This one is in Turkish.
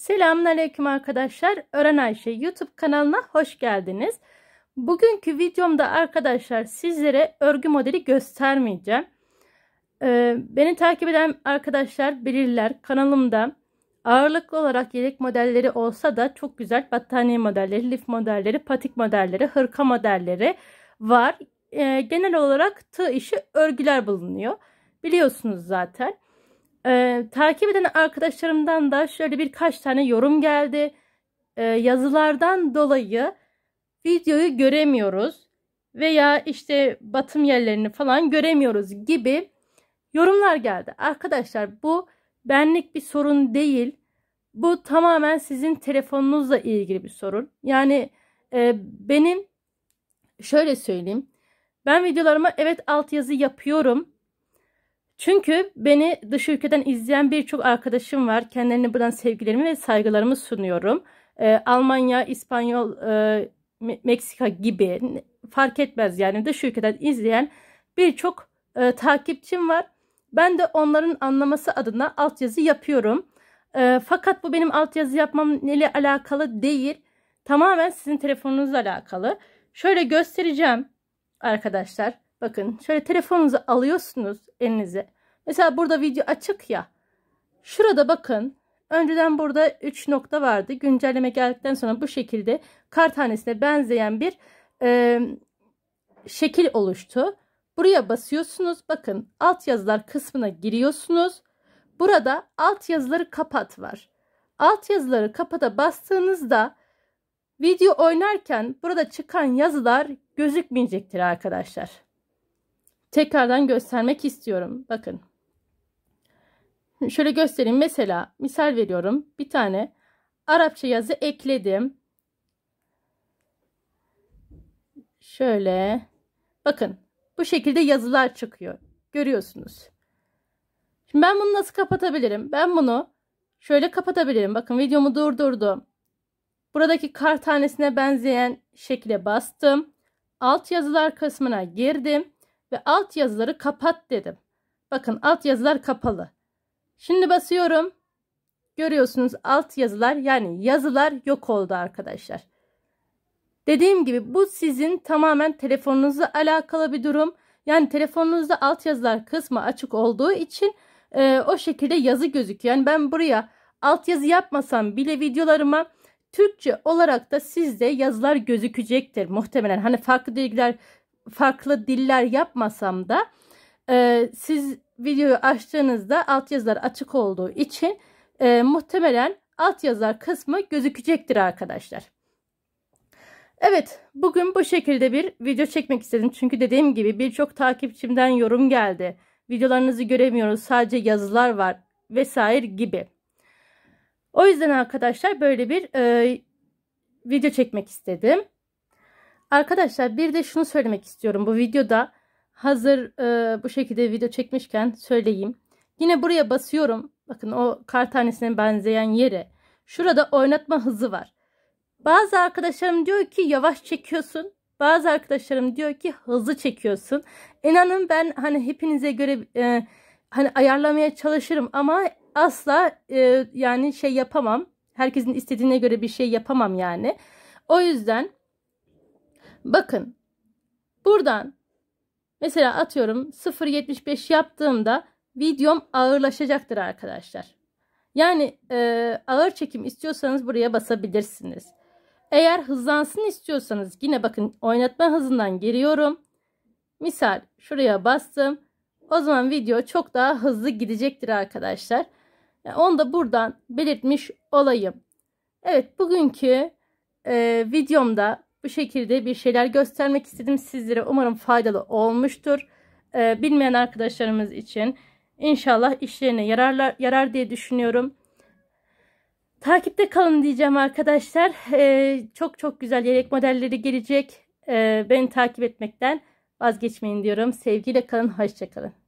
Selamünaleyküm arkadaşlar. Ören Ayşe YouTube kanalına hoş geldiniz. Bugünkü videomda arkadaşlar sizlere örgü modeli göstermeyeceğim. Ee, beni takip eden arkadaşlar bilirler kanalımda ağırlıklı olarak yelek modelleri olsa da çok güzel battaniye modelleri, lif modelleri, patik modelleri, hırka modelleri var. Ee, genel olarak tığ işi örgüler bulunuyor. Biliyorsunuz zaten. Ee, takip eden arkadaşlarımdan da şöyle birkaç tane yorum geldi. Ee, yazılardan dolayı videoyu göremiyoruz veya işte batım yerlerini falan göremiyoruz gibi yorumlar geldi. Arkadaşlar bu benlik bir sorun değil. Bu tamamen sizin telefonunuzla ilgili bir sorun. Yani e, benim şöyle söyleyeyim. Ben videolarıma evet altyazı yapıyorum. Çünkü beni dış ülkeden izleyen birçok arkadaşım var. Kendilerine buradan sevgilerimi ve saygılarımı sunuyorum. Ee, Almanya, İspanyol, e, Meksika gibi fark etmez yani dış ülkeden izleyen birçok e, takipçim var. Ben de onların anlaması adına altyazı yapıyorum. E, fakat bu benim altyazı yapmam ile alakalı değil. Tamamen sizin telefonunuzla alakalı. Şöyle göstereceğim arkadaşlar. Bakın şöyle telefonunuzu alıyorsunuz elinize. Mesela burada video açık ya. Şurada bakın. Önceden burada 3 nokta vardı. Güncelleme geldikten sonra bu şekilde kar tanesine benzeyen bir e, şekil oluştu. Buraya basıyorsunuz. Bakın alt yazılar kısmına giriyorsunuz. Burada alt yazıları kapat var. Alt yazıları kapata bastığınızda video oynarken burada çıkan yazılar gözükmeyecektir arkadaşlar tekrardan göstermek istiyorum. Bakın. Şöyle göstereyim. Mesela misal veriyorum. Bir tane Arapça yazı ekledim. Şöyle. Bakın. Bu şekilde yazılar çıkıyor. Görüyorsunuz. Şimdi ben bunu nasıl kapatabilirim? Ben bunu şöyle kapatabilirim. Bakın videomu durdurdum. Buradaki kar tanesine benzeyen şekle bastım. Alt yazılar kısmına girdim ve alt yazıları kapat dedim. Bakın alt yazılar kapalı. Şimdi basıyorum. Görüyorsunuz alt yazılar yani yazılar yok oldu arkadaşlar. Dediğim gibi bu sizin tamamen telefonunuzla alakalı bir durum. Yani telefonunuzda alt yazılar kısmı açık olduğu için e, o şekilde yazı gözüküyor. Yani ben buraya alt yazı yapmasam bile videolarıma Türkçe olarak da sizde yazılar gözükecektir muhtemelen. Hani farklı dilgiler farklı diller yapmasam da e, siz videoyu açtığınızda alt altyazılar açık olduğu için e, muhtemelen altyazılar kısmı gözükecektir arkadaşlar. Evet bugün bu şekilde bir video çekmek istedim. Çünkü dediğim gibi birçok takipçimden yorum geldi. Videolarınızı göremiyoruz sadece yazılar var vesaire gibi. O yüzden arkadaşlar böyle bir e, video çekmek istedim. Arkadaşlar bir de şunu söylemek istiyorum bu videoda. Hazır e, bu şekilde video çekmişken söyleyeyim. Yine buraya basıyorum. Bakın o kar tanesine benzeyen yere. Şurada oynatma hızı var. Bazı arkadaşlarım diyor ki yavaş çekiyorsun. Bazı arkadaşlarım diyor ki hızlı çekiyorsun. İnanın ben hani hepinize göre e, hani ayarlamaya çalışırım ama asla e, yani şey yapamam. Herkesin istediğine göre bir şey yapamam yani. O yüzden Bakın buradan mesela atıyorum 0.75 yaptığımda videom ağırlaşacaktır arkadaşlar. Yani e, ağır çekim istiyorsanız buraya basabilirsiniz. Eğer hızlansın istiyorsanız yine bakın oynatma hızından giriyorum. Misal şuraya bastım. O zaman video çok daha hızlı gidecektir arkadaşlar. Yani e, onu da buradan belirtmiş olayım. Evet bugünkü e, videomda bu şekilde bir şeyler göstermek istedim sizlere. Umarım faydalı olmuştur. Ee, bilmeyen arkadaşlarımız için inşallah işlerine yararlar, yarar diye düşünüyorum. Takipte kalın diyeceğim arkadaşlar. Ee, çok çok güzel yelek modelleri gelecek. Ee, beni takip etmekten vazgeçmeyin diyorum. Sevgiyle kalın, hoşçakalın.